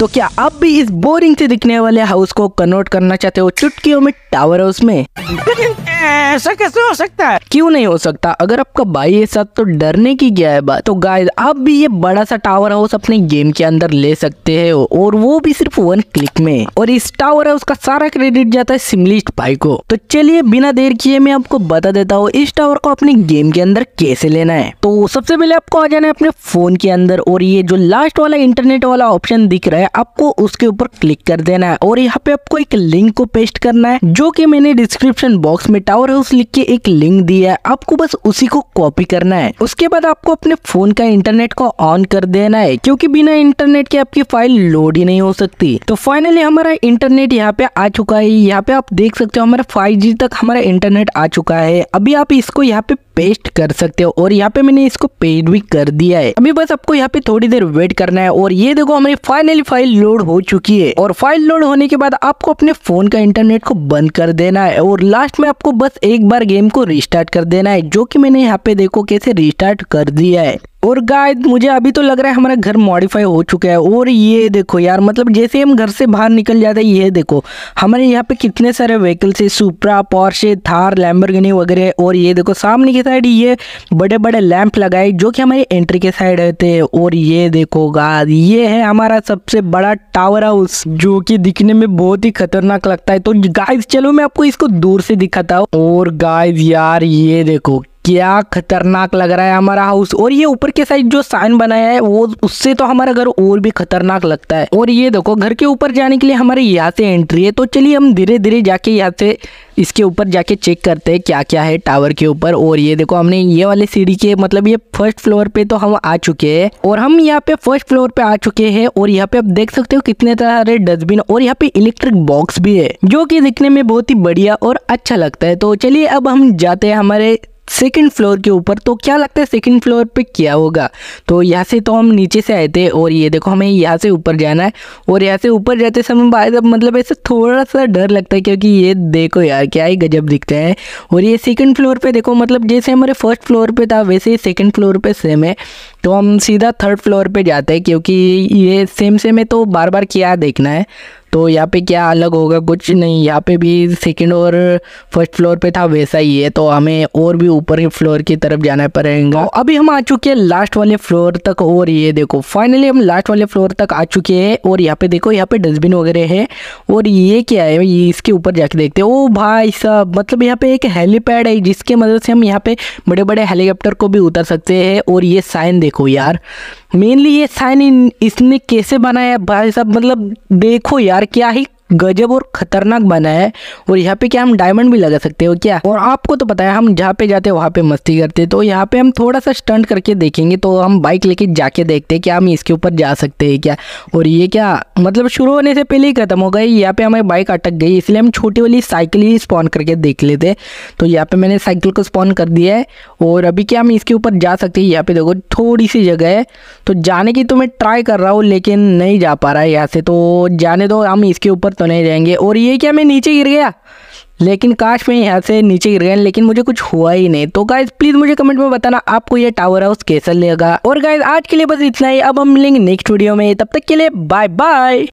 तो क्या आप भी इस बोरिंग से दिखने वाले हाउस को कन्वर्ट करना चाहते हो चुटकियों में टावर हाउस में ऐसा कैसे हो सकता है क्यों नहीं हो सकता अगर आपका भाई ये सब तो डरने की क्या है बात तो गाइस आप भी ये बड़ा सा टावर हाउस अपने गेम के अंदर ले सकते है और वो भी सिर्फ वन क्लिक में और इस टावर हाउस का सारा क्रेडिट जाता है सिमलिस्ट भाई को तो चलिए बिना देर किए मैं आपको बता देता हूँ इस टावर को अपने गेम के अंदर कैसे लेना है तो सबसे पहले आपको आ जाना है अपने फोन के अंदर और ये जो लास्ट वाला इंटरनेट वाला ऑप्शन दिख रहा है है आपको उसके ऊपर क्लिक कर देना है और यहाँ पे आपको एक लिंक को पेस्ट करना है जो कि मैंने डिस्क्रिप्शन बॉक्स में टावर हाउस लिख के एक लिंक दिया है आपको बस उसी को कॉपी करना है उसके बाद आपको अपने फोन का इंटरनेट को ऑन कर देना है क्योंकि बिना इंटरनेट के आपकी फाइल लोड ही नहीं हो सकती तो फाइनली हमारा इंटरनेट यहाँ पे आ चुका है यहाँ पे आप देख सकते हो हमारा फाइव तक हमारा इंटरनेट आ चुका है अभी आप इसको यहाँ पे पेस्ट कर सकते हो और यहाँ पे मैंने इसको पेस्ट भी कर दिया है अभी बस आपको यहाँ पे थोड़ी देर वेट करना है और ये देखो हमारी फाइनली फाइल लोड हो चुकी है और फाइल लोड होने के बाद आपको अपने फोन का इंटरनेट को बंद कर देना है और लास्ट में आपको बस एक बार गेम को रिस्टार्ट कर देना है जो की मैंने यहाँ पे देखो कैसे रिस्टार्ट कर दिया है और गाय मुझे अभी तो लग रहा है हमारा घर मॉडिफाई हो चुका है और ये देखो यार मतलब जैसे हम घर से बाहर निकल जाते हैं ये देखो हमारे यहाँ पे कितने सारे व्हीकल्स है सुप्रा पॉर्शे थार लैम्बरगनी वगैरह और ये देखो सामने की साइड ये बड़े बड़े लैंप लगाए जो कि हमारे एंट्री के साइड रहते हैं और ये देखो गाय ये है हमारा सबसे बड़ा टावर हाउस जो कि दिखने में बहुत ही खतरनाक लगता है तो गाइज चलो मैं आपको इसको दूर से दिखाता हूँ और गाइज यार ये देखो क्या खतरनाक लग रहा है हमारा हाउस और ये ऊपर के साइड जो साइन बनाया है वो उससे तो हमारा घर और भी खतरनाक लगता है और ये देखो घर के ऊपर जाने के लिए हमारे यहाँ से एंट्री है तो चलिए हम धीरे धीरे जाके यहाँ से इसके ऊपर जाके चेक करते हैं क्या क्या है टावर के ऊपर और ये देखो हमने ये वाले सीढ़ी के मतलब ये फर्स्ट फ्लोर पे तो हम आ चुके हैं और हम यहाँ पे फर्स्ट फ्लोर पे आ चुके हैं और यहाँ पे आप देख सकते हो कितने सारे डस्टबिन और यहाँ पे इलेक्ट्रिक बॉक्स भी है जो कि दिखने में बहुत ही बढ़िया और अच्छा लगता है तो चलिए अब हम जाते हैं हमारे सेकेंड फ्लोर के ऊपर तो क्या लगता है सेकेंड फ्लोर पे क्या होगा तो यहाँ से तो हम नीचे से आए थे और ये देखो हमें यहाँ से ऊपर जाना है और यहाँ से ऊपर जाते समय भाई साहब मतलब ऐसे थोड़ा सा डर लगता है क्योंकि ये देखो यार क्या ही गजब दिखते हैं और ये सेकेंड फ्लोर पे देखो मतलब जैसे हमारे फर्स्ट फ्लोर पे था वैसे ही सेकेंड फ्लोर पर सेम है तो हम सीधा थर्ड फ्लोर पे जाते हैं क्योंकि ये सेम सेम है तो बार बार क्या देखना है तो यहाँ पे क्या अलग होगा कुछ नहीं यहाँ पे भी सेकंड और फर्स्ट फ्लोर पे था वैसा ही है तो हमें और भी ऊपर के फ्लोर की तरफ जाना पड़ेगा अभी हम आ चुके हैं लास्ट वाले फ्लोर तक और ये देखो फाइनली हम लास्ट वाले फ्लोर तक आ चुके हैं और यहाँ पे देखो यहाँ पे डस्टबिन वगैरह है और ये क्या है ये इसके ऊपर जाके देखते हैं ओ भाई साहब मतलब यहाँ पे एक हेलीपैड है जिसके मदद से हम यहाँ पे बड़े बड़े हेलीकॉप्टर को भी उतर सकते हैं और ये साइन देखो यार मेनली ये साइन इन इसने कैसे बनाया भाई साहब मतलब देखो यार क्या ही गजब और ख़तरनाक बना है और यहाँ पे क्या हम डायमंड भी लगा सकते हो क्या और आपको तो पता है हम जहाँ पे जाते हैं वहाँ पे मस्ती करते तो यहाँ पे हम थोड़ा सा स्टंट करके देखेंगे तो हम बाइक लेके जाके देखते हैं क्या हम इसके ऊपर जा सकते हैं क्या और ये क्या मतलब शुरू होने से पहले ही ख़त्म हो गई यहाँ पर हमारी बाइक अटक गई इसलिए हम छोटी वाली साइकिल ही स्पॉन करके देख लेते तो यहाँ पर मैंने साइकिल को स्पॉन कर दिया है और अभी क्या हम इसके ऊपर जा सकते हैं यहाँ पर देखो थोड़ी सी जगह है तो जाने की तो मैं ट्राई कर रहा हूँ लेकिन नहीं जा पा रहा है यहाँ से तो जाने दो हम इसके ऊपर तो नहीं रहेंगे और ये क्या मैं नीचे गिर गया लेकिन काश मैं यहाँ से नीचे गिर गया लेकिन मुझे कुछ हुआ ही नहीं तो गाइज प्लीज मुझे कमेंट में बताना आपको ये टावर हाउस कैसा लेगा और गाइज आज के लिए बस इतना ही अब हम मिलेंगे नेक्स्ट वीडियो में तब तक के लिए बाय बाय